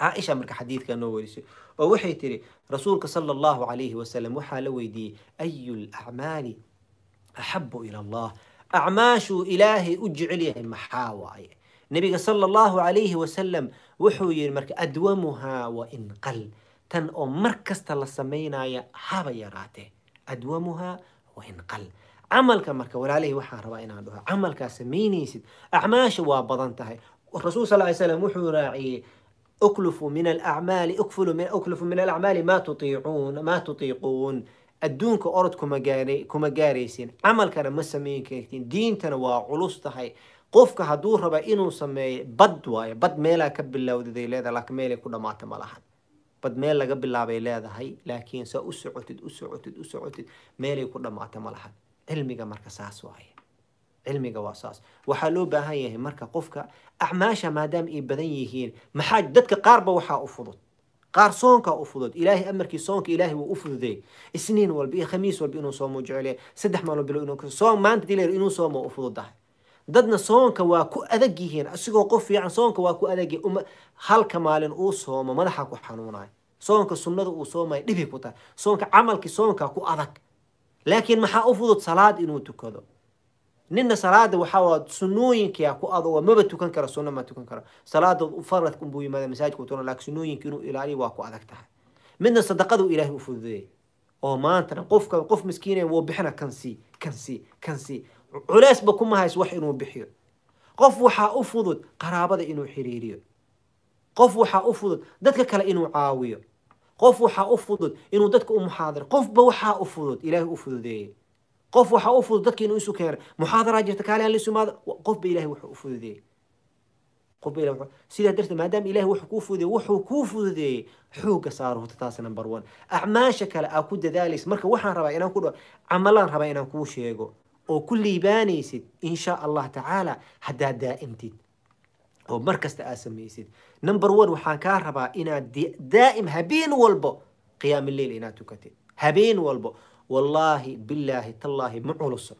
عائشة مرك حديث كان أول شيء ووحي تري رسولك صلى الله عليه وسلم وحال ويدي أي الأعمال أحب إلى الله أعماش إلهي أجعليه محاوى نبي صلى الله عليه وسلم وحوي المرك أدومها وإن قل تن أم مركز تلسمينا يا حابا أدومها وإن قل عمل كمرك ولا عليه وحا ربائنا عمل كاسميني سيد أعماش وابضان والرسول صلى الله عليه وسلم وحو راعي أكلفوا من الأعمال أكفلوا من أكلفوا من الأعمال ما تطيعون ما تطيقون adduunka orod kuma gaara kuma gaaraysin camalkana ma samayn kartin diintana waa culus tahay qofka hadduu raba inuu sameeyo bad waayo bad meelaa ka bilowdaday leedahay laakiin meelay ku dhamaata ma lahan bad meel laga bilaabay leedahay laakiin saa u socotid u socotid u socotid meelay ku dhamaata ma cilmiga marka saas waaye cilmiga waa saas waxaa loo baahan yahay marka qofka acmaasha maadaama ay badan yihiin maxaa dadka qaarba waxaa u fudud qaar soonkaa u fudud ilaahay amarkii soonka ilaahay wuu u fududeey isniin walba iyo khamiis walba inuu soomo jeclee saddex maalmood bilo inuu soon maanta dileer inuu soomo u fududahay dadna soonka waa ku adag yihiin asigoo qof fiican soonka waa ku adag uma halka maalin uu soomo madaxa ku xanuunaya soonka sunnada uu soomaya dhibi ku tahay soonka camalki soonka ku adag laakiin maxaa u fudud salaad inuu tukado ninna salaada waxaa sunooyinka ku adoga maba tukan kara sunna ma tukan karo salaadood ufarad unbuu yimaada masaajidka utona laakiin sunooyinka inuu ilaaliyo waa ku adag tahay midna sadaqadu ilaahay u fududeeyay oo maantana qofka qof miskiinaya wuu bixina kansii kansii kansii culeysba kuma hayso wax inuu bixiyo qof waxaa u fudud qaraabada inuu xiriiriyo qof waxaa u fudud dadka kale inuu caawiyo qof waxaa u fudud inuu dadka u muxaadiro qofba waxaa u fudud ilaahay u fududeeyey qof waxa u fudud dadka inuu isu keeno muxaadaraa jirta kaale aan la isu imaado qof ba ilahay wuxuu u fududeeyey sidaa darteed maadaama ilahay wuxuu kuu fududeeyey wuxuu kuu fududeeyey xoogga saar horta taas number one acmaasha kale aa ku dadaalaysid marka waxaan rabaa inaan ku dho camalaan rabaa inaan kuu sheego oo ku liibaanaysid insha allah tacaala haddaad daa'imtid oo mar kasta aad samaysid number one waxaan kaa rabaa inaad daa'im habeen walbo qiyaam inaad tukatid habeen walbo wallaahi billaahi tallaahi ma culuso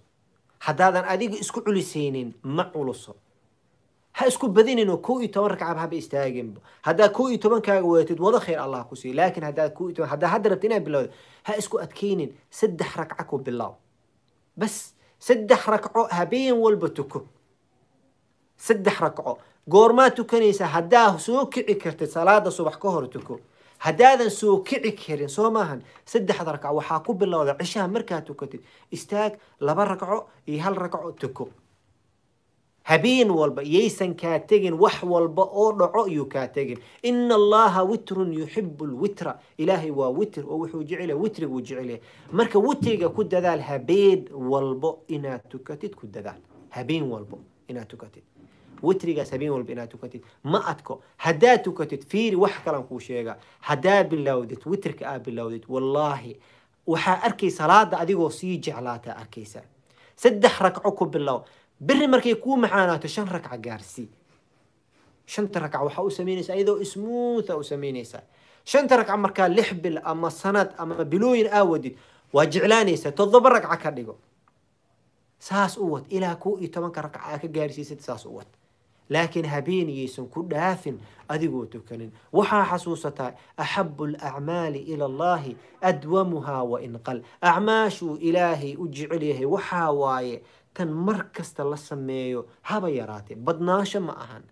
haddaadan adiga isku culisaynin ma culuso ha isku badinin oo kow iyo toban ragcaba haba istaaginba haddaad kow iyo tobankaaga waatid wada khayr allah ku siiyo laakiin haddaad kow iyo toban haddaa hadda rabta inaad bilowda ha isku adkaynin saddex ragca ku bilaaw bas saddex ragco habeen walba tuko saddex ragco goormaad tukanaysaa haddaa soo kici kartid salaada subax ka hor tuko haddaadan soo kici karin soo maahan saddexda ragco waxaa ku bilowda cishaha markaa tukatid istaag laba ragco iyo hal ragco tuko habeen walba yaysan kaa tegin wax walba oo dhaco yuu kaa tegin ina allaha witrun yuxibu lwitra ilaahay waa witr oo wuxuu jecela witriguu jecelya marka witriga ku dadaal habeen walbo inaad tukatid ku dadaal habeen walbo inaad tukatid witriga habeen walba inaad tukatid ma adko haddaad tukatid fiiri wax kalan kuu sheega haddaad bilowdid witrka aad bilowdid wallaahi waxaa arkay salaada adigoo sii jeclaataa arkaysa saddex ragco ku bilow beri markay kuu macaanaato shan ragca gaarsii shanta ragca waxaa u samaynaysaa iyadoo ismuutha u samaynaysaa shanta ragca markaa lix bil ama sanad ama bilooyin aa wadid waa jeclaanaysaa toddoba ragca ka dhigo saas u wad ilaa kuu iyo tobanka ragca aa ka gaarsiisad saas u wad لكن هبين يسون كل دافن أذيقو تكنين وحا حسوسة أحب الأعمال إلى الله أدومها وإن قل أعماش إلهي أجعليه وحا واي تن مركز تلسميه هبا يراتي ما معهن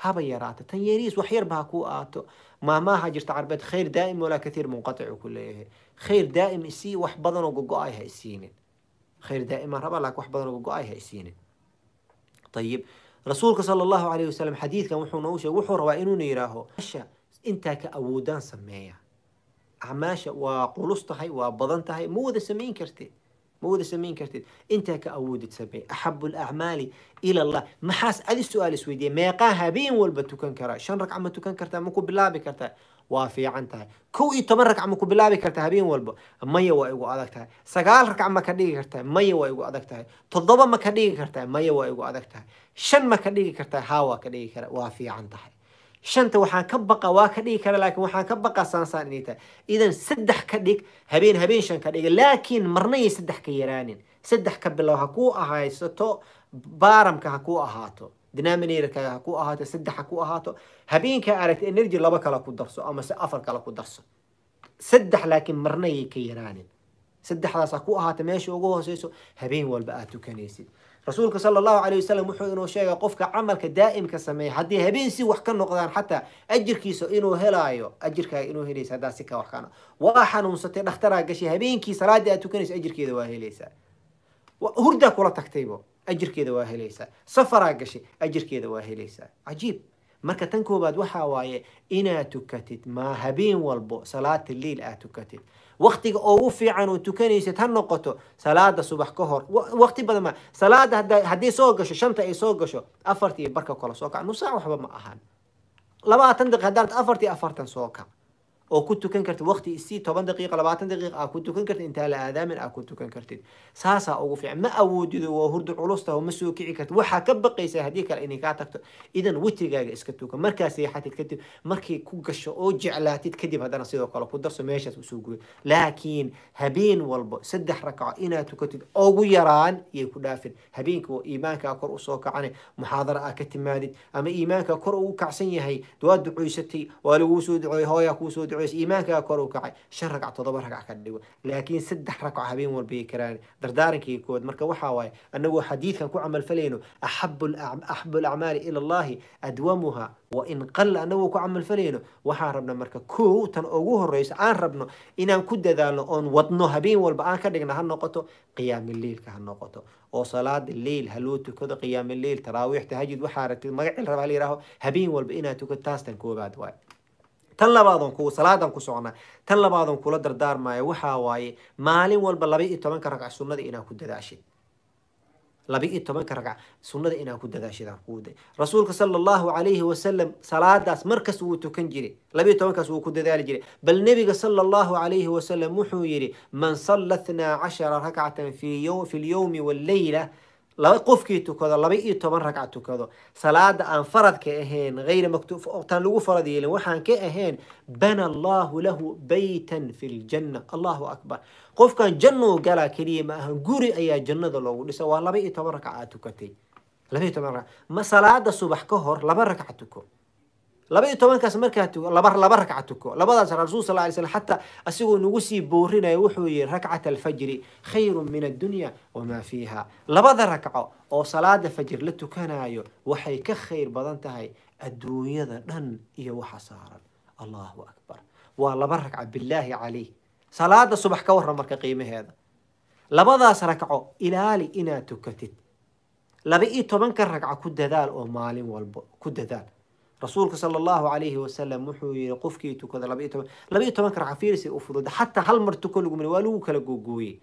هبا يراتي تن يريس وحير بهاكو آتو ما ما هاجرت عربت خير دائم ولا كثير منقطع كله خير دائم إسي وحبضن وقو آيها إسيني خير دائما ربا لك وحبضن وقو آيها إسيني طيب rasuulka sala allahu calayhi wasalam xadiidkan wuxuu noogu sheegay wuxuu rabaa inuuna yidhaaho asha intaa ka awoodaan sameeya acmaasha ah, waa qulus tahay waa badan tahay ma wada samayn kartid ma wada samayn kartid intaa ka awoodid samee axabu alacmaali ila allah maxaas adi su-aal isweydiiya meeqaa habeen walba tukan karaa shan ragca ma tukan kartaa ma ku bilaabi kartaa waa fiican tahay kow iyo toban ragc ma ku bilaabi kartaa habeen walba maya waa igu adag tahay sagaal ragc ma ka dhigi kartaa maya waa igu adag tahay toddoba ma ka dhigi kartaa maya waa igu adag tahay shan ma ka dhigi kartaa haa waa ka dhigi kara waa fiican tahay shanta waxaan ka baqa waa ka dhigi kara laakiin waxaan ka baqa saansaan inay tahay idan saddex ka dhig habeen habeen shan ka dhig laakiin marna saddex ka yaraanin saddex ka bilow ha kuu ahaysato baaramka ha kuu ahaato denominatorka ha ku ahaato saddex ku ahaato habeenka aragta energy laba kale ku darso amase afar kala ku darso saddex laakiin marna yay ka yaraanin saddexdaas ku ahaato meesha ugu hooseyso habeen walba aad tukanaysid rasuulka sala allahu caleyhi wasalam wuxuu inoo sheegaa qofka camalka daa'imka sameeya haddii habeen si wax ka noqdaan xataa ajirkiisa inuu helaayo ajirkaaga inuu helaysa haddaa si ka wax kana waa xanuunsatay dhakhtaraa gashay habeenkii salaaddii aad tukanayso ajirkeeda waa helaysaa hurdaa kula tagtaybo ajirkeeda waa helaysaa safaraa gashay ajirkeeda waa helaysaa cajiib marka tan koowaad waxaa waaye inaad tukatid maa habeen walbo salaata liil aad tukatid waktiga ugu fiican oo tukanaysad ha noqoto salaada subax ka hor wakti badan ma salaada haddii soo gasho shanta ay soo gasho afartii barka kala soo kac nusaac waxba ma ahan labaatan daqiiq haddaad afartii afartan soo kac oo ku tukan kartid waqti isii toban daqiiqa labaatan daqiiqa aa ku tukan kartid intaa la aadaamin aa ku tukan kartid saasaa ugu fiican ma awoodido waa hurdu culus ma soo kici kartid waxaa ka baqaysaa haddii kale inay kaa tagto idan witrigaaga iska tukan markaa seexatid kadib markay ku gasho oo jeclaatid kadib haddana sidoo kale ku darso meeshaas usoo guda laakiin habeen walba saddex rakaco inaad tukatid ugu yaraan yay ku dhaafin habeenka waa iimaankaa kor usoo kacane muxaadara aa ka timaadid ama iimaankaa kor ugu kacsan yahay waad ducoysatay waa laguu soo duceey hooyaa kuu soo duceey duceyso iimaankaa kor u kacay shan ragc todoba ragc ka dhigo laakiin saddex ragco habeen walbay karaan dardaarankii kood marka waxaa waaye annagoo xadiidkan ku camalfalayno axabu alacmaali ila allahi adwamuha wa in qalla annagoo ku camalfalayno waxaan rabna marka kow tan ugu horeyso aan rabno inaan ku dadaalno oon wadno habeen walba aan ka dhigna ha noqoto qiyaamiliilka ha noqoto oo salaada leyl haloo tukado qiyaamiliil taraawiix tahajud waxaa aragtid magaci rabaa la yihaaho habeen walba inaad tukato taastan koobaad waaye tan labaadon ku salaadan ku soconaa tan labaadon kula dardaarmayo waxaa waaye maalin walba laba iyo tobanka ragca sunnada inaa ku dadaashid laba iyo tobanka ragca sunnada inaa ku dadaashid kuuday rasuulka sala allahu calayhi wasalam salaadaas markas wuu tukan jiray laba iyo tobankaas wuu ku dadaali jiray bal nebiga sala allahu calayhi wasalam wuxuu yidhi man salla ithnaa cashara rakcatan fi lyowmi walleyla qofkii tukado laba iyo toban ragca tukado salaada aan faradka ahayn hayra maktuubtaan lagu farad yeelin waxaan ka ahayn bana allaahu lahu baytan fi ljanna allahu akbar qofkan jannuu galaa keliya ma ahan guri ayaa jannada loogu dhisa waa laba iyo toban ragca aad tukatay laba iyo toban ragca ma salaada subax ka hor laba ragca tuko laba iyo tobankaas markaa tuko laba laba rakca tuko labadaas rasuul sal ly slam xataa asigoo nagu sii boorinayo wuxuu yihi rakcat alfajri khayrun min addunya wamaa fiiha labada rakco oo salaada fajir la tukanayo waxay ka khayr badan tahay adduunyada dhan iyo waxa saaran allahu akbar waa laba rakca billaahi calayh salaada subax ka waran marka qiimaheeda labadaas rakco ilaali inaad tukatid laba iyo tobanka rakca ku dadaal oo maalin walba ku dadaal rasuulka sala allahu calayhi wasalam wuxuu yihi qofkii tukada labaiyo toban labaiyo tobanka raxa fiirsi u fudud xataa hal mar tuko lagu mari waa lagu kala googooyey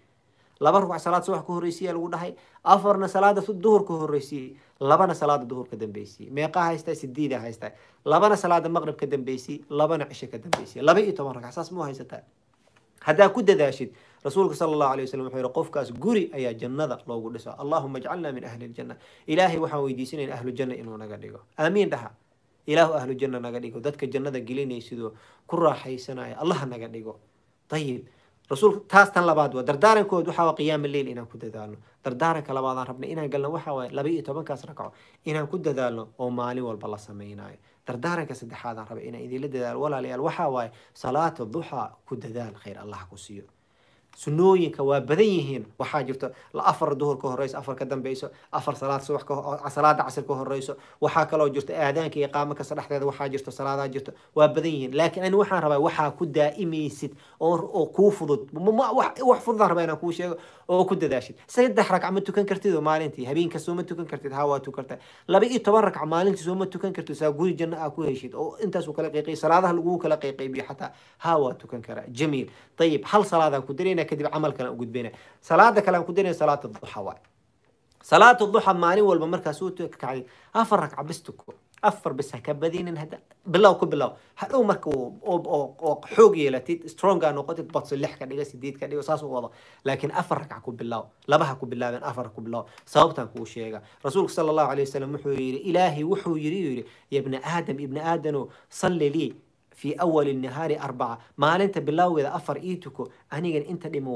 laba rubuc salaad subax ka horreysiya lagu dhahay afarna salaada duhur ka horreysiyey labana salaada duhur ka dambeysiyey meeqa haystaa sidiida haystaa labana salaada maqrib ka dambeysiyey labana cisho ka dambeysiyey laba iyo toban ragc saas muu haysataa haddaa ku dadaashid rasuulka sala allahu alay wasalam wuxuu yihi qofkaas guri ayaa jannada loogu dhiso allahuma ajcalna min ahli ljanna ilaahay waxaan weydiisanaya ahlu janna inuu naga dhigo aamiin dhaha ilaahu ahlu janna naga dhigo dadka jannada gelinaysidoo ku raaxaysanaya allaha naga dhigo ayib rasuul taas tan labaad wa dardaarankood waxaa qiyaama leyl inaan ku dadaalno dardaaranka labaadaan rabna inaan galno waxaa waaye laba iyo tobankaas ragco inaan ku dadaalno oo maalin walba la samaynayo dardaaranka saddexaadaan raba inaan idinla dadaalo walaalayaal waxaa waaye salaata duxaa ku dadaal khayr allah ku siiyo sunooyinka waa badan yihiin waxaa jirta afar duhur ka horeyso afar ka dambeyso afar salaad subax ka ah, salaada casir ka horeyso waxaa kaloo jirta aadaanka iyo qaamo kasta dhexdeeda waxaa jirta salaadaa jirta waa badan yihiin laakiin ani waxaan rabaa waxaa ku daa'imaysid oo kuu fudud wax fududaan rabaa inaan kuu sheego oo ku dadaashid saddex ragca ma tukan kartid oo maalintii habeenka soo tukan kartid haa waa tukartaa laba iyo toban ragca maalintii soo tukan kartid saa guri janno aa ku heshid oo intaas uu kala qiiqiy salaadaha laguu kala qiiqiy xataa haa waa tukan karaa jamiil dayib hal salaadaa ku darayna كدب عمل كلام وجود بينه صلاة كلام كدينه يعني صلاة الضحى واي صلاة الضحى ماني والبمركة سوت كعلي أفرك عبستك أفر بس هكبدين إن هذا بالله وكل بالله هلو مك أو أو حوج يلا تيت سترونج أنا قتت بطس اللحكة اللي جالس يديت كان يوصاس وضع لكن أفرك عكوب بالله لا بها بالله من أفرك كوب بالله صابتك وشيء رسولك صلى الله عليه وسلم وحو إلهي وحو يري يا ابن آدم ابن آدم صلي لي في أول النهار أربعة ما أنت بالله إذا أفر إيتكو أنيجن أنت دم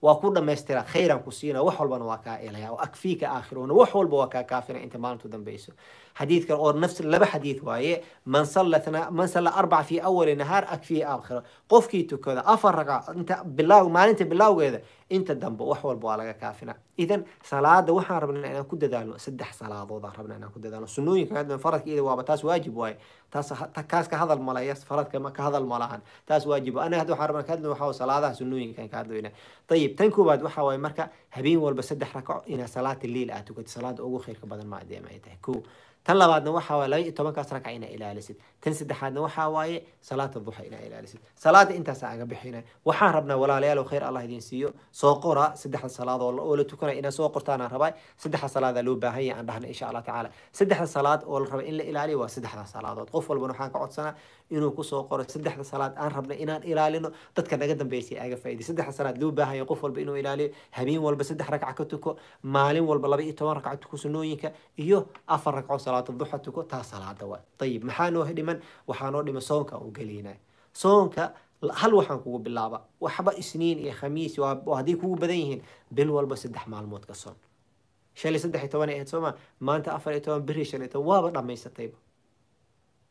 waa ku dhamaystira khayran ku siina wax walbana waa kaa elaya oo akfiika aakhiruna wax walba waa kaa kaafina inta maalintu dambayso xadiidkan oo nafs laba xadiid waaye man sallatna man salla arbaca fi awali nahaar akfiya aakhira qofkii tukada afar ragca inta bilaaw maalinta bilaawgeeda inta dambe wax walba waa laga kaafina idan salaada waxaan rabnaa inaan ku dadaalno saddex salaadood rabnaa inaan ku dadaalno sunnooyinka faradka iyada waaba taas waajib waaye taas kaas ka hadal male faradkama ka hadal malahan taas waajib ah. anaga hadda waxaan rabnaa ka hadlin waxaa salaadaha sunnooyinkan ka hadlayna ayib tan koowaad waxaa waaye marka habeen walba saddex rakaco inaa salaata leil aad tukato salaada ugu khayrka badan ma adeema ay tahay koo tan labaadna waxa waye laba iyo tobankaas ragca inaad ilaalisid tan saddexaadna waxaa salaata duxa inaad ilaalisid salaada intaasaa aga bixinay waxaan rabnaa walaalayaal khayr allah idin siiyo soo qora saddexda salaadood oo la tukanaya inaad soo qortaanaan rabaa saddexda salaadaa loo baahan yahay aan dhahna insha allah tacaala saddexda salaad oo la raba in la ilaaliyo waa saddexda salaadood qof walbana waxaan ka codsanaa inuu kusoo qoro saddexda salaad aan rabna inaan ilaalino dadka naga dambeysay aga faa'iiday saddexda salaad loo baahan qof walba inuu ilaaliyo habeen walba saddex ragca ka tuko maalin walba laba iyo toban ragca tuko sunooyinka iyo afar ragcoo salaad salawaatu duxa tuko taa salaada waay ayib maxaa noo dhiman waxaa noo dhiman soonka u gelaynaa soonka hal waxaan kugu bilaaba waxba isniin iyo khamiis hadday kugu badan yihiin bil walba saddex maalmood ka soon shalay saddex iyo toban ahayd sooma maanta afar iyo toban beri shan toban waaba dhammaysatayba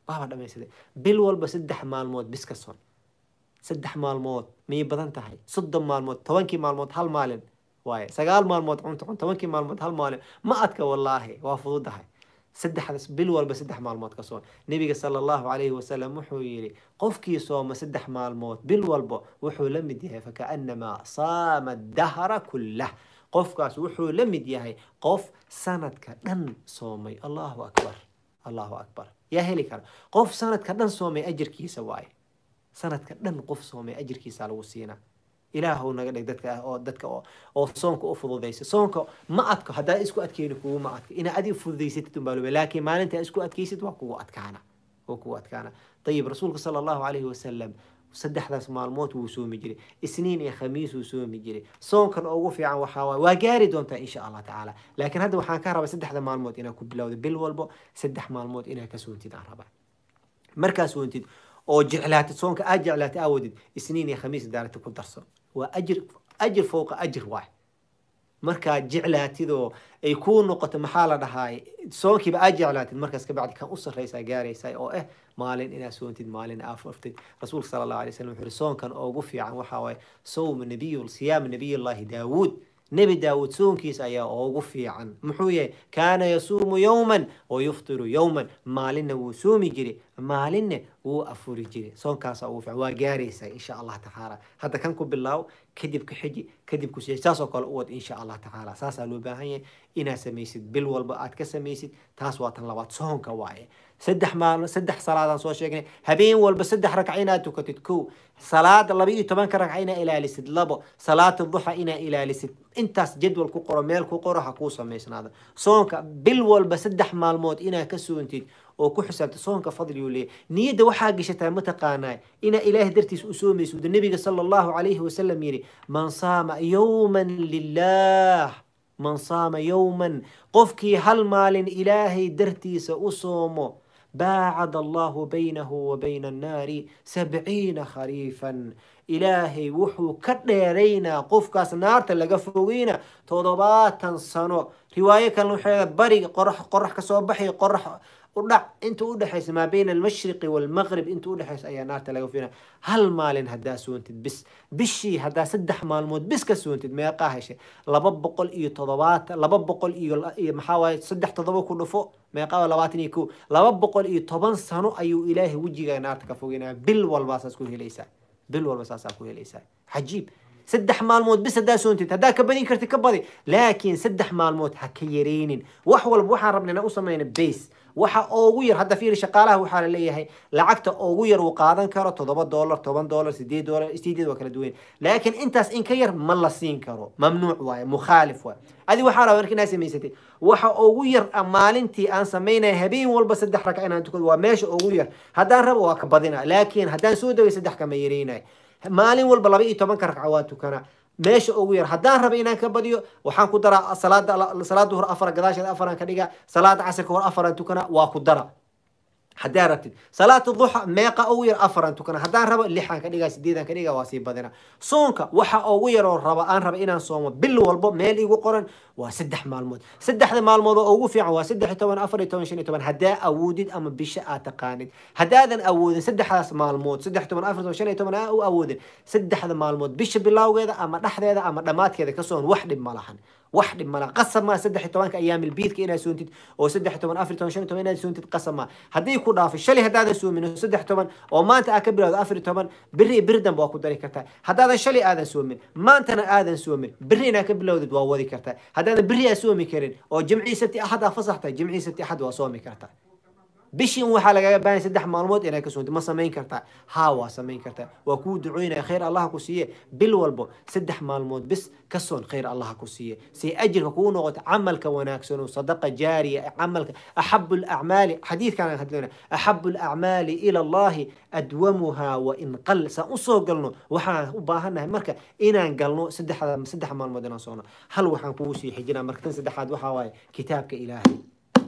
waaba dhammaysatay bil walba saddex maalmood bis ka soon saddex maalmood miyay badan tahay soddon maalmood tobankii maalmood hal maalin waaye sagaal maalmood cunto cun tobankii maalmood hal maalin ma adka wallaahi waa fududahay saddexdaas bilwalba saddex maalmood ka soon nebiga salaallahu calayhi wasalam wuxuu yidhi qofkii sooma saddex maalmood bil walba wuxuu la mid yahay fakaanamaa saama dahra kullah qofkaas wuxuu la mid yahay qof sanadka dhan soomay allahu akbar allahu akbar yaa heli kara qof sanadka dhan soomay ajirkiisa waaye sanadka dhan qof soomay ajirkiisa lagu siinaa ilaahu naga dhig dadka ah oo dadka oo soonka u fududaysa soonka ma adko haddaa isku adkeyni kuguma adko inaa adii fududaysatid unbaa lube laakiin maalintaa isku adkaysid waa kugu adkaana waa kugu adkaana ayib rasuulka sala allahu calayhi wasalam saddexdaas maalmood wuu soomi jiray isniin iyo khamiis wuu soomi jiray soonkan ugu fiican waxaa waay waa gaari doontaa insha allah tacaala laakiin hadda waxaan ka rabaa saddexda maalmood inaa ku bilowdo bil walbo saddex maalmood inaa ka soontid aan rabaa markaas soontid oo jeclaatid soonka aad jeclaatid aawadid isniin iyo khamiis daarata ku darso waa ajir ajir fowqa ajir waay markaa jeclaatidoo ay kuu noqoto maxaa la dhahaay soonkiiba aad jeclaatid markaas kabacdi kan u sarraysaa gaaraysaa oo ah maalin inaad soontid maalin aa furtid rasuulka sal allah alay slam wuxuu yiri soonkan ugu fiican waxaa waaye sowma nabiyu siyaam nabiyullaahi daawuud nebi daawuud soonkiisa ayaa ugu fiican muxuu yahay kaana yasuumu yowman wa yuftiru yowman maalinna wuu soomi jiray maalinna wuu afuri jiray soonkaasa ugu fiican waa gaaraysaa insha allah tacaala hadda kan ku bilaaw kadib ka xiji kadib ku siiyay saasoo kale u wad insha allah tacaala saasaa loo baahan yahay inaad samaysid bil walba aad ka samaysid taas waa tan labaad soonka waaye سدح ما سدح صلاة سو شيقني هبين ولب سدح ركعينا توكتتكو صلاة اللبي تبانك ركعينا إلى لسد لبو صلاة الضحى إنا إلى لسد انت جدول كقرة ميل كقرة حكوسة ميسن هذا صونك بل ولب ما الموت إنا كسو انتي أو كحسنت صونك فضل يولي نيد وحاجة شتا متقانا إنا إله درتي أسومي سود النبي صلى الله عليه وسلم يري من صام يوما لله من صام يوما قفكي هل مال إلهي درتي سأصومه baacad allaahu baynahu wa bayna annaari sabciina khariifan ilaahay wuxuu ka dheeraynaa qofkaas naarta laga fogeyna todobaatan sano riwaayo kale wuxuu bariga qorax qorax ka soo baxay qorax قرنا انت اود حيث ما بين المشرق والمغرب انت اود حيث اي نار تلاقوا فينا هل مال هدا سونت بس بشي هدا سدح مال مود بس كسونت ما يقاه شي لابب قل اي تضوات لابب قل اي محاوي سدح تضوا كل فوق ما يقاه لواتني كو لبب قل اي طبن سنو اي اله وجي نار تكفوينا بل والباسس كو ليس بل والباسس كو ليس عجيب سدح مال موت بس هدا سونت هدا كبني كرتي كبري لكن سدح مال موت هكيرين وحول بوحا ربنا نوصل بيس waxa ugu yar hadda fiiri shaqaalaha waxaa la leeyahay lacagta ugu yar uu qaadan karo todoba dollar toban dollar sideed dollar sideed waa kala duwan laakiin intaas in ka yar ma la siin karo mamnuuc waaye mukhaalif waay adi waxaa rabaa marka inaa samaysatay waxa ugu yar maalintii aan samaynaya habeen walba saddex ragca inaan tukado waa meesha ugu yar haddaan rabo waa ka badina laakiin haddaan soo degay saddex kama yareynaya maalin walba laba iyo tobanka ragca waa tukana meesha ugu yar haddaan raba inaan ka badiyo waxaan ku daraa salaada salaada hor afara gadaasheeda afaran ka dhiga salaada casirka hor afaran tukana waa ku dara haddaa rabtid salaat duxa meeqa ugu yar afar aan tukana haddaan rabo lixaan ka dhigaa sideedaan ka dhigaa waa sii badina soonka waxa ugu yaroo raba aan raba inaan soomo bil walbo meel igu qoran waa saddex maalmood saddexda maalmood oo ugu fiican waa saddex toban afar iyo toban shan iyo toban haddaa awoodid ama bisha aad taqaanid haddaadan awoodin saddexdaas maalmood saddex iyo toban afar toban shan iyo toban aa u awoodin saddexda maalmood bisha bilowgeeda ama dhexdeeda ama dhammaadkeeda ka soon wax dhib ma lahan wax dhib mala qasab maa saddex iyo tobanka ayaamil biidka inaa suuntid oo saddex iyo toban afar iyo toban shan iyo toban inaad suuntid qasab maa ku dhaafay shalay haddaadan suumin saddex toban oo maanta aa ka bilowdo afar iyo toban biri iyo dambe waa ku dari kartaa haddaadan shalay aadan suumin maantana aadan suumin biri inaa ka bilowdid waa wadi kartaa haddaadan biri aa soomi karin oo jimcii sabti axad aa fasax tahay jimcii sabti axad waa soomi kartaa بشين وحا لغا باين سدح معلومات اني كسونت ما سمين كرتا ها وا سمين كرتا وكود عينا خير الله كوسيه بالوالبو سدح معلومات بس كسون خير الله كوسيه سي اجر كو عمل عملك وناكسون صدقه جاريه عملك احب الاعمال حديث كان هدلنا احب الاعمال الى الله ادومها وان قل ساوسو قلنو وحنا وباهنا مركا ان ان سدح سدح معلومات انا سونا هل وحا كوسي حجنا مركتن سدحات وحا واي كتابك الهي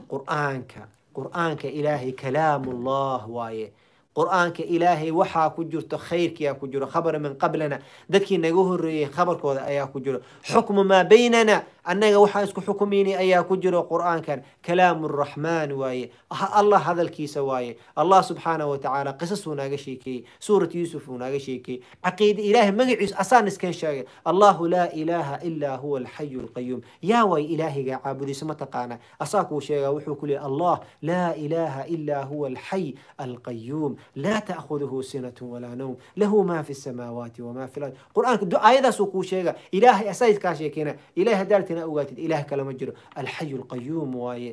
قرانك qur-aanka ilaahay kalaamullah waaye qur-aanka ilaahay waxaa ku jirto khayrkiyaa ku jiro khabara min qablana dadkii naga horeeyey khabarkooda ayaa ku jiro xukmu maa baynana أنجا وحاس اسكو حكميني أيا كجر قرآن كان كلام الرحمن واي الله هذا الكيس واي الله سبحانه وتعالى قصص وناقشيكي سورة يوسف وناقشيكي عقيد إله ما يعيس أسان كان الله لا إله إلا هو الحي القيوم يا واي إلهي عابدي سما تقانا أساكو شيخ وحكولي الله لا إله إلا هو الحي القيوم لا تأخذه سنة ولا نوم له ما في السماوات وما في الأرض قرآن دو ذا آية سوكو شيخ إلهي أسايد كاشيكينا إلهي دارت inaad ogaatid ilaah kale ma jiro alxayu alqayuum waaye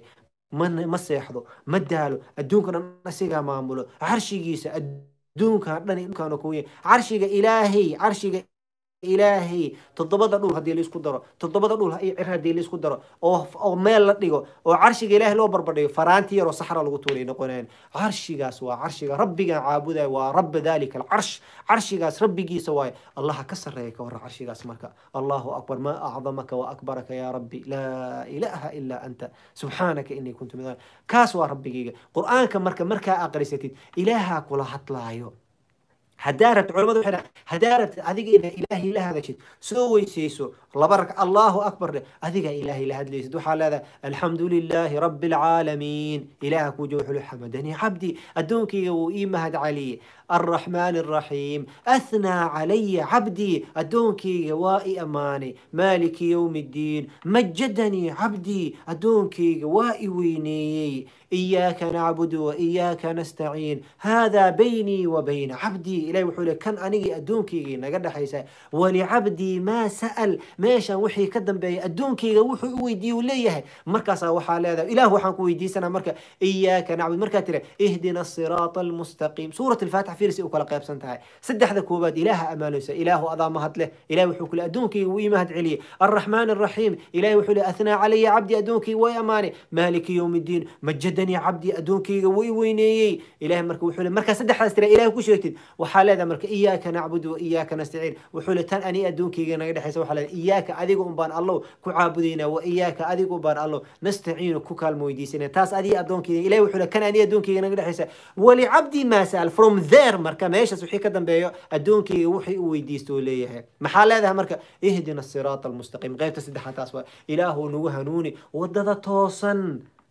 ma seexdo ma daalo adduunkan dhan isagaa maamulo carshigiisa adduunkan dhan carshiga ilaahay carshiga ilaahay toddobada dhul hadii laisku daro toddobada dhul iyo cir hadii laisku daro oo meel la dhigo oo carshiga ilaahay loo barbadhiyo faraanti yar oo saxra lagu tuulay noqoneen carshigaas waa carshiga rabbigan caabuday waa rabba dalika alcarsh carshigaas rabbigiisa waaye allaha ka sarreeya ka warra carshigaas marka allahu akbar maa acdamaka wa akbaraka yaa rabbi laa ilaaha ilaa anta subxaanaka inii kuntu min kaas waa rabbigayga qur-aanka marka markaa aqrisatid ilaahaa kula hadlaayo haddaa rabti culamadu waxay haddaa rabtid adiga inaa ilaahay la hadashid soo weysayso laba rag allahu akbar leh adigaa ilaahay la hadlaysid waxaa leedahay alxamdu lilaahi rabbi alcaalamiin ilaaha kuu jooxulu xamadanii cabdi addoonkayga wuu ii mahad caliyey الرحمن الرحيم أثنى علي عبدي أدونكي غوائي أماني مالك يوم الدين مجدني عبدي أدونكي غوائي ويني إياك نعبد وإياك نستعين هذا بيني وبين عبدي إلهي وحولي كان أني أدونكي نقدر حيسا ولعبدي ما سأل ماشا وحي كدن بي أدونكي وحي ويدي وليه مركزا وحا لذا إله وحنكو ويدي سنة مركز إياك نعبد مركز ترى اهدنا الصراط المستقيم سورة الفاتحة fiirsi u kala qaybsan tahay saddexda koowaad ilaaha ammaanaysa ilaahu adaa leh ilaah wuxuu kule adduunkayga wii mahad celiyey arraxmaan arraxiim ilaahi wuxuu le athnaa calaya cabdi adduunkayga way ammaane maaliki yowmi majadanii cabdi adduunkayga way weyneeyey ilaah marka wuxuu le markaa saddexdaas tira ilaah ku sheegtid waxaa leedahay marka iyaaka nacbudu wa iyaaka nastaciin wuxuu le tan ani adduunkayga naga dhexaysa waxaa leedahay iyaaka adiga unbaan allow ku caabudaynaa wa iyaaka adiga unbaan allow nastaciinu ku kaalmo taas adiga addoonkayga ilahi wuxuu le kan ani adduunkayga naga dhexaysa walicabdi maa sa'al from there dheer marka meeshaas wixii ka dambeeyo adduunkii wixii uu weydiisto uu leeyahay maxaa leedahay marka ihdina siraata almustaqiim qaybta saddexaad taas waa ilaahu nagu hanuuni wadada toosan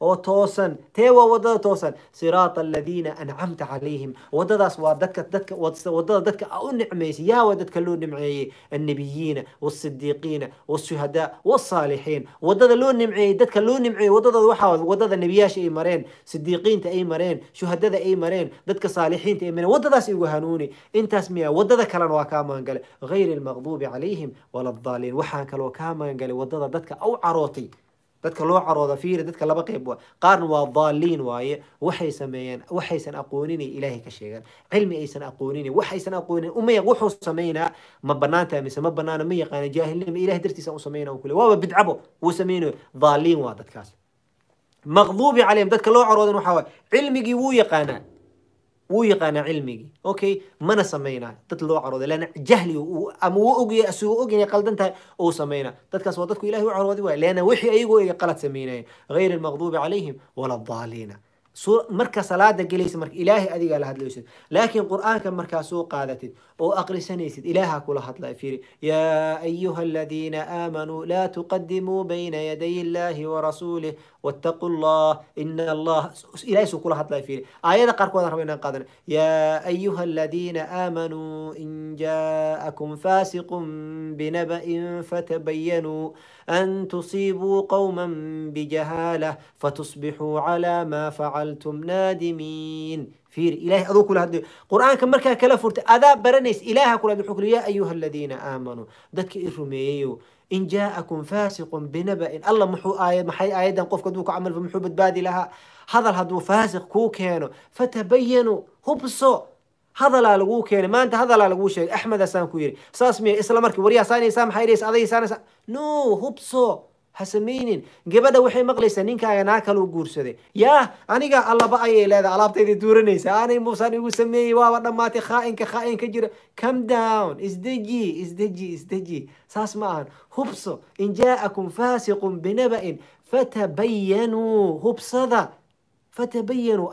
او توسن تيوا وددا توسن صراط الذين انعمت عليهم ودداس وددك ددك وددا ددك او نعميس يا وددك لو نمعي النبيين والصديقين والشهداء والصالحين ودد لو نمعي ددك لو نمعي ودد وحا وددا النبياش اي مرين صديقين اي مرين شهداء اي مرين ددك صالحين اي مرين ودداس ايغو هانوني انتاس ميا وددا كلان وا كامان غير المغضوب عليهم ولا الضالين وحان كلو كامان وددا ددك او عروتي dadka loo carooda fiiri dadka laba qayb qaarna waa daaliin waaye waxay sameeyeen waxaysan aqoonin ilaahay ka sheegaan cilmi aysan aqoonin waxaysan aqoonin uma yaq wuxuu sameynaa ma banaanta mise ma banaana ma yaqaana jaahilnima ilaahay dartiisa u sameynaa kule waaba bidcabo wuu sameynayo daaliin waa dadkaas maqduubi calayhim dadka loo caroodan waxaa waaye cilmigii wuu yaqaanaa wuu yaqaanaa cilmigii okay mana samayna dad loo carooday leana jahli ama wuu ogya isugu ogyahay qaldan tahay uu samayna dadkaas waa dadku ilahi u caroodi waaya leana wixii ayagoo ay qalad samaynayeen gayr almaqduubi calayhim wala addaaliina مركز صلاة جليس مرك إلهي أدي قال هذا ليش لكن القرآن كان مركز سوق هذا أو أقل سنيس إلهها كل حط فيري يا أيها الذين آمنوا لا تقدموا بين يدي الله ورسوله واتقوا الله إن الله إلهي سوق كل حط فيري آية قارك وذا ربنا قادر يا أيها الذين آمنوا إن جاءكم فاسق بنبأ فتبينوا أن تصيبوا قوما بجهالة فتصبحوا على ما فعلتم نادمين فير إله أذوك كل القرآن قرآن كم مركها كلا أذاب برنيس إله كل هذا حكر يا أيها الذين آمنوا دتك إرميو إن جاءكم فاسق بنبأ الله محو آية محي آية قف قدوك عمل فمحو بتبادي لها هذا الهدو فاسق كو كانوا فتبينوا هبصوا hadalaa laguu keenay maanta hadalaa laguu sheegay axmedasaan ku yiri saas miya isla markii wariyaasaanaysaa maxaa idhaysa adaysaanaysaa no hubso ha samaynin gabadha waxay maqlaysaa ninkaaga naa kaluu guursaday yaa aniga allaba ayay leedahay alaabtayda duuranaysa aanay muusaan igu sameeyey waaba dhammaatay khaa'inka khaa'inka jira come down isdeji isdeji isdeji saas ma ahan hubso in jaa'akum faasiqun binaba'in fatabayanuu hubsada fatabayanuu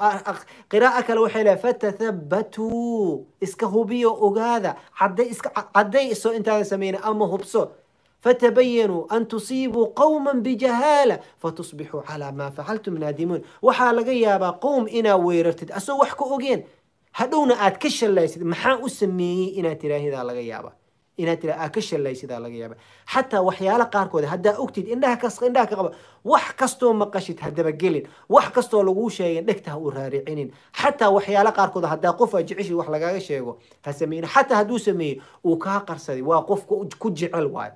qira'a kale waxay leeay fatathabatuu iska hubiyo ogaada cadday iska cadday iso intaadan samaynin ama hubso فتبينوا أن تصيبوا قوما بجهالة فتصبحوا على ما فعلتم نادمون وحا لغا يابا قوم إنا ويررتد أسو وحكو أوغين هدونا آد كشل ليسد محا أسميه إنا تراهي ذا لغا يابا inaad tira aa ka shalaysidaa laga yaaba xataa waxyaalo qaarkood haddaa ogtid indhaha ka indhaha qaba wax kastoo maqashid hadaba gelin wax kastoo laguu sheegin dhegtaha u raaricinin xataa waxyaalo qaarkood haddaa qof aad jeceshid wax lagaaga sheego ha sameyni xataa hadduu sameeyey uu kaa qarsaday waa qof ku jecel waayo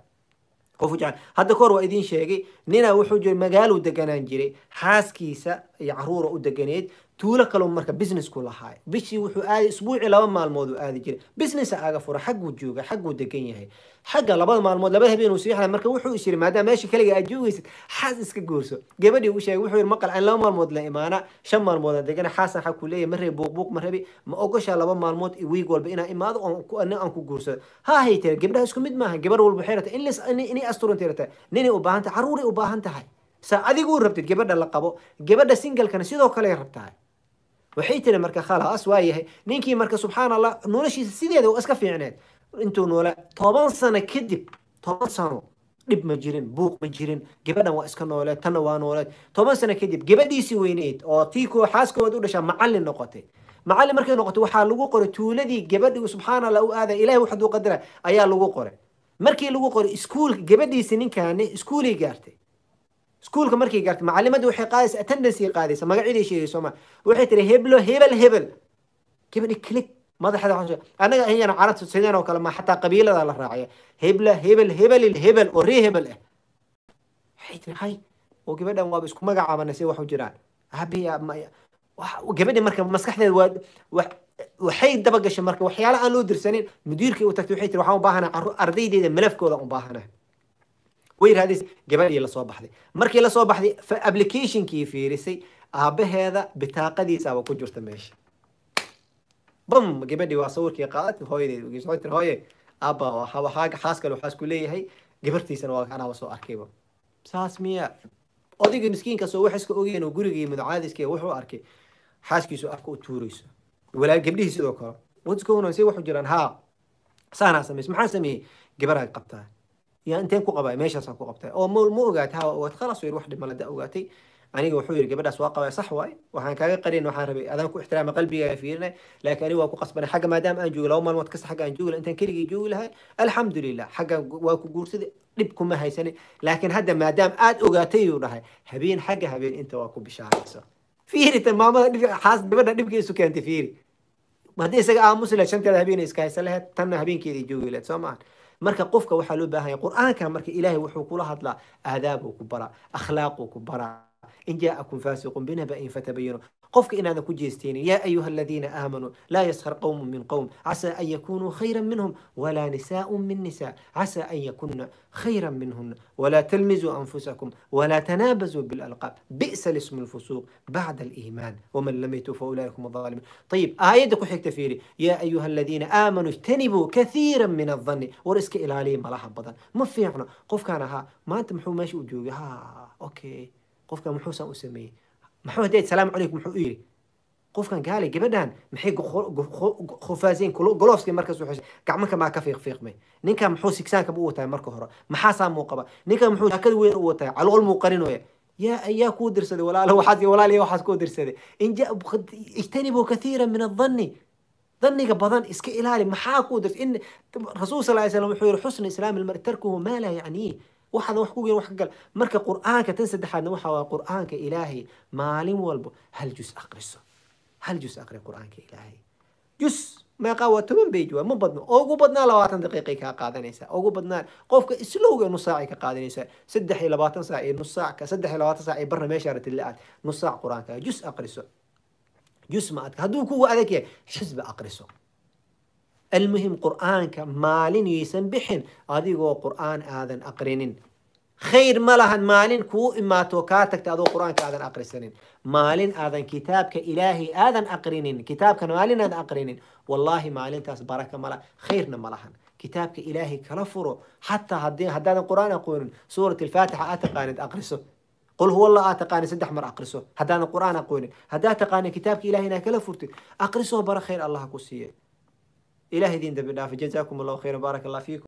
qof jecel hadda kahor waa idiin sheegay ninaa wuxuu jiray magaaluu deganaan jiray xaaskiisa iyo caruura u deganeed tuulo kaleu marka businessku lahaay bishii wuxuu aaday isbuucii laba maalmood uu aadi jiray businessa aga fura xagguu jooga xagguu degan yahay xagga labada maalmood labada habeenuu siixday marka wuxuu is yiri maadaama meesha kaliga aad joogaysid xaas iska goorso gabadhii ugu sheegay wuxuu yiri maqal aan laba maalmood la imaana shan maalmood degana xaasan xaa kuu leeyahay ma reeb buuqbuuq ma rabi ma ogoshaa laba maalmood wiig walba inaan imaado aan ku guursado haa haytee gabdhaha isku mid maaha gabar walba waxay rata inay asturan tirata ninay u baahan tahay caruuray u baahan tahay saa adiguu rabtid gabadha la qabo gabadha singalkana sidoo kale rabtaa waxay tiri marka khalaas waayahay ninkii marka subxaan allah noloshiisa sideeda u iska fiicneed intuu noolaa toban sano kadib toban sano dhib ma jirin buuq ma jirin gabadhan waa iska nooleed tanna waa nooleed toban sano kadib gabadhiisii weyneyd oo tii kuwa u dhashaa macallin noqotay macallin markay noqoto waxaa lagu qoray tuuladii gabadhi subxaan allah u aada ilahay waxaduu qadara ayaa lagu qoray markii lagu qoray iskuulka gabadhiisi ninkaani iskuulay gaartay iskuulka markay gaarto macalimadda waxay qaadaysa attendance qaadaysa magaceeday sheegay sooma waxay tiri heblo hebel hebel gabadhi click madaxda anaga ayana carabta sideen oo kale ma xataa qabiilada la raacaya hebla hebel hebel hebel oo ree hebel ah waxay tiri hay oo gabadhan waaba isku magacaabanay si wax u jiraan gabadhi marka maskaxdeeda waa waxay dabagashay marka waxyaala aan loo dirsanin mudiirkii u tagtay waxay tiri waxaan u baahanahay ardaydeeda malafkooda u baahanahay way yidhahdeys gabadhii lasoo baxday markii lasoo baxday applicationkii fiirisay aabaheeda bitaaqadiisaaba ku jirta meesha bam gabadhii waa sawirkii qaadatay hooyadeed hooye aabba kale waxaas ku leeyahay gabartiisana waa anaa soo arkayba saas miya odayga miskiinkaas wax iska ogeyn oo gurigii muducaadiiskii wuxuu arkay xaaskiisu afka u tuurayso walaal gabdhihii sidoo kale what's waxu jiraan haa saanaa sameys maxaa sameeyey gabarhaa qabtaa yaa inteen ku qaba meeshaasaan ku qabtay oo ma ogaata waad khalas yir wax dhibma ogaatay aniga wuxuu yiri gabadhaas waa qabaa sax waay waxaan kaaga qarin waxaan rabay adaan ku ixtiraama qalbigaaga fiirinay laakiin aniga waa ku qasbanay xagga maadaama aan joogi laba maalmood kasta xagga joogi lahaa intaan keligii joogi lahay alxamdulilah xagga waa ku guursaday dhib kuma haysanin laakiin hadda maadaama aada ogaatay yuu dhahay habeen xagga habeen inta waa ku bishaarayso fiiri tan maamada xaas gabadha dhibkiisu keentay fiiri haddii isaga aamusi shanteeda habeenay iska haysan lahayd tanna habeenkeedii joogi lahayd soo maahan marka qofka waxaa loo baahanya qur'aanka marka ilaahay wuxuu kula hadlaa aadaabuu ku baraa akhlaaquu ku baraa in jaa'akum faasiqun binaba'in fatabayanu قفك هذا كجيستيني يا أيها الذين آمنوا لا يسخر قوم من قوم عسى أن يكونوا خيرا منهم ولا نساء من نساء عسى أن يكون خيرا منهن ولا تلمزوا أنفسكم ولا تنابزوا بالألقاب بئس الاسم الفسوق بعد الإيمان ومن لم يتوب فأولئك هم الظالمون طيب آه، آية حيك تفيري يا أيها الذين آمنوا اجتنبوا كثيرا من الظن ورسك إلى لي ملاحظ بدن ما في قف كان ها ما أنت محو ماشي وجوجي ها أوكي قف كان محوسا أسميه maxamed eed salaam calaykum wuxuu u yidhi qofkan gaalay gabadhan maxay khufaasin golofski markas wuxuu gacmanka maa ka fiiqfiiqmay ninkan muxuu sigsaanka u wataa marka hore maxaa saamu ninkan muxuu jaakad weyn u wataa calool muu qarinooya yaa kuu dirsaday walaala waxaas walaaliya waxaas kuu dirsaday inja ijtanibuu min adhanni dhanniga badan iska ilaali maxaa kuu dirsa in rasuul sal ly slam wuxuu yihi xusnu islaami lmari tarkuhu maa laa yacniih waxaadan wax kugeyn wax ka gal marka qur-aanka tan saddexaadna waxa waa qur-aanka ilaahay maalin walbo hal jus aqriso hal jus aqri qur-aanka ilaahay jus meeqaa waa toban bage waa ma badno ugu badnaa labaatan daqiiqay kaa qaadanaysaa ugu badnaa qofka islowga nus saacay ka qaadanaysaa saddex iyo labaatan saac iyo nus saac saddex iyo labaatan saac iyo barra meesha ratid la nus saac qur-aanka jus aqriso jus ma adka hadduu kugu adag yahay xisba aqriso المهم قرآنك مالين يسنبحن هو قرآن آذن أقرنين خير ملهن مالين كو إما توكاتك تأذو قرآن آذن أقرسنين مالين آذن كتابك إلهي آذن أقرنين كتابك مالين آذن أقرنين والله مالين تاس بركة ملا خيرنا ملهن كتابك إلهي كلفرو حتى هدين هدان القرآن أقول سورة الفاتحة أتقاند أقرسه قل هو الله أتقاني سدح مر أقرسه هدان القرآن أقول هدا تقاني كتابك إلهي ناكلفرتي أقرسه برا خير الله كسيه ilaah idin dambi dhaafa jazaakum allahu khayran baarak allah fiikum